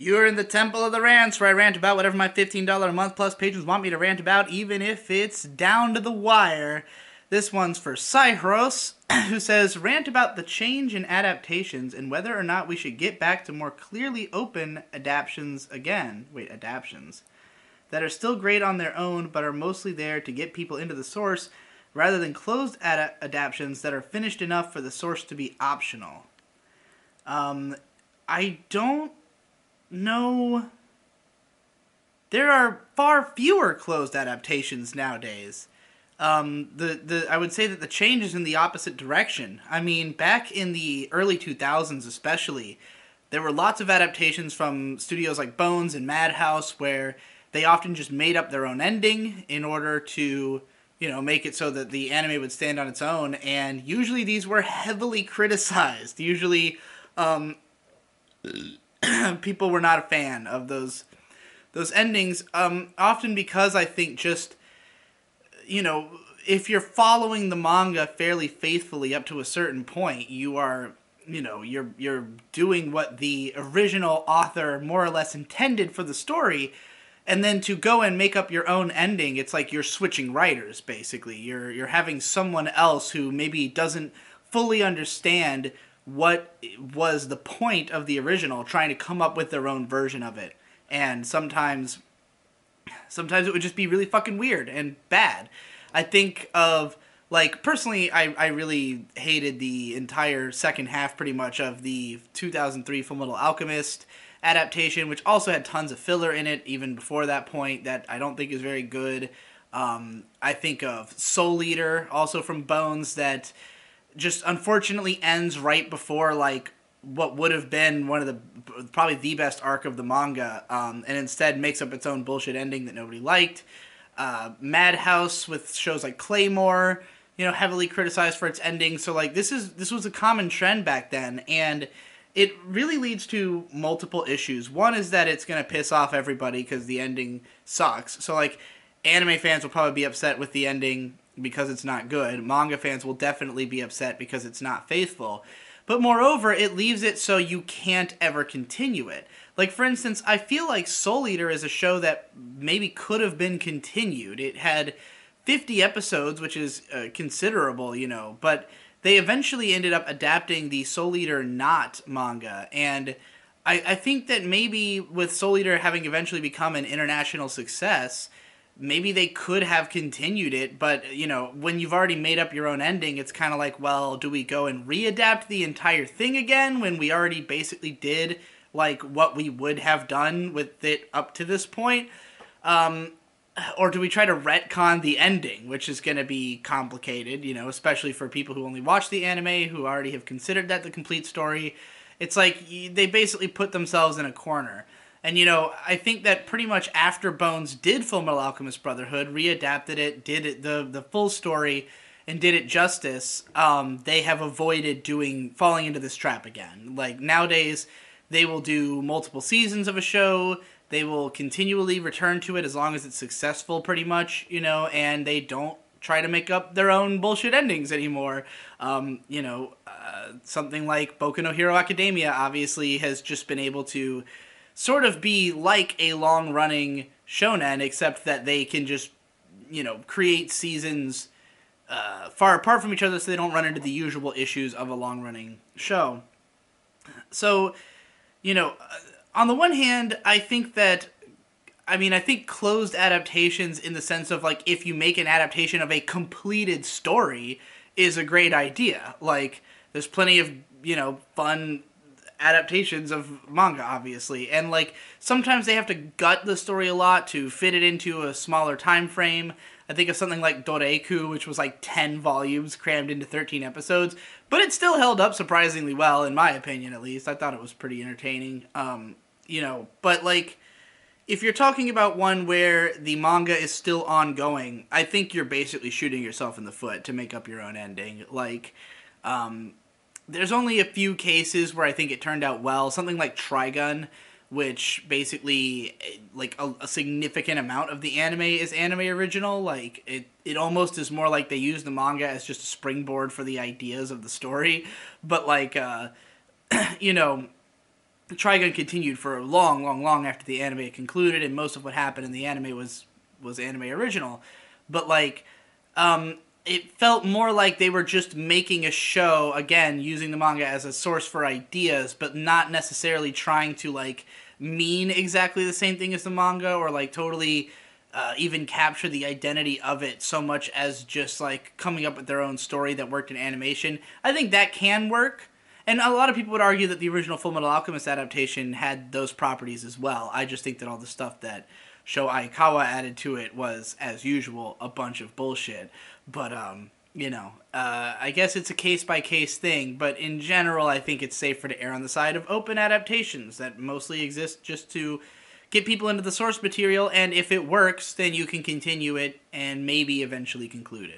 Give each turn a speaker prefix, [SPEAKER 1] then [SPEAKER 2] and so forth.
[SPEAKER 1] You are in the temple of the rants where I rant about whatever my $15 a month plus patrons want me to rant about, even if it's down to the wire. This one's for Cyros, who says, Rant about the change in adaptations and whether or not we should get back to more clearly open adaptations again. Wait, adaptations. That are still great on their own, but are mostly there to get people into the source, rather than closed ad- adaptations that are finished enough for the source to be optional. Um, I don't no. There are far fewer closed adaptations nowadays. Um, the the I would say that the change is in the opposite direction. I mean, back in the early 2000s, especially, there were lots of adaptations from studios like Bones and Madhouse where they often just made up their own ending in order to you know make it so that the anime would stand on its own. And usually these were heavily criticized. Usually. Um, people were not a fan of those those endings. Um, often because I think just you know if you're following the manga fairly faithfully up to a certain point, you are you know you're you're doing what the original author more or less intended for the story and then to go and make up your own ending it's like you're switching writers basically you're you're having someone else who maybe doesn't fully understand what was the point of the original trying to come up with their own version of it and sometimes sometimes it would just be really fucking weird and bad i think of like personally i, I really hated the entire second half pretty much of the 2003 full metal alchemist adaptation which also had tons of filler in it even before that point that i don't think is very good um, i think of soul eater also from bones that just unfortunately ends right before like what would have been one of the probably the best arc of the manga, um, and instead makes up its own bullshit ending that nobody liked. Uh, Madhouse with shows like Claymore, you know, heavily criticized for its ending. So like this is this was a common trend back then, and it really leads to multiple issues. One is that it's gonna piss off everybody because the ending sucks. So like anime fans will probably be upset with the ending because it's not good. Manga fans will definitely be upset because it's not faithful. But moreover, it leaves it so you can't ever continue it. Like, for instance, I feel like Soul Eater is a show that maybe could have been continued. It had 50 episodes, which is uh, considerable, you know, but they eventually ended up adapting the Soul Eater Not manga. And I, I think that maybe with Soul Eater having eventually become an international success, maybe they could have continued it, but you know, when you've already made up your own ending, it's kind of like, well, do we go and readapt the entire thing again when we already basically did like what we would have done with it up to this point? Um, or do we try to retcon the ending, which is going to be complicated, you know, especially for people who only watch the anime, who already have considered that the complete story? It's like they basically put themselves in a corner. And you know, I think that pretty much after Bones did Full Metal Alchemist Brotherhood, readapted it, did it the the full story, and did it justice, um, they have avoided doing falling into this trap again. Like nowadays, they will do multiple seasons of a show. They will continually return to it as long as it's successful, pretty much, you know, and they don't try to make up their own bullshit endings anymore. Um, you know, uh, something like Boku no Hero Academia obviously has just been able to sort of be like a long running shonen, except that they can just, you know, create seasons uh, far apart from each other so they don't run into the usual issues of a long running show. So, you know, uh, on the one hand, I think that. I mean, I think closed adaptations in the sense of like if you make an adaptation of a completed story is a great idea. Like, there's plenty of, you know, fun adaptations of manga, obviously, and like sometimes they have to gut the story a lot to fit it into a smaller time frame. I think of something like Doreiku, which was like 10 volumes crammed into 13 episodes, but it still held up surprisingly well, in my opinion at least. I thought it was pretty entertaining, um, you know, but like if you're talking about one where the manga is still ongoing, I think you're basically shooting yourself in the foot to make up your own ending. Like, um, there's only a few cases where I think it turned out well. Something like Trigun, which basically like a, a, significant amount of the anime is anime original. Like it, it almost is more like they use the manga as just a springboard for the ideas of the story. But like, uh, you know, Trigun continued for long, long, long after the anime concluded, and most of what happened in the anime was was anime original. But like, um, it felt more like they were just making a show again using the manga as a source for ideas but not necessarily trying to like mean exactly the same thing as the manga or like totally uh, even capture the identity of it so much as just like coming up with their own story that worked in animation i think that can work and a lot of people would argue that the original full metal alchemist adaptation had those properties as well i just think that all the stuff that Show Aikawa added to it was, as usual, a bunch of bullshit. But um, you know, uh, I guess it's a case by case thing. But in general, I think it's safer to err on the side of open adaptations that mostly exist just to get people into the source material, and if it works, then you can continue it and maybe eventually conclude it.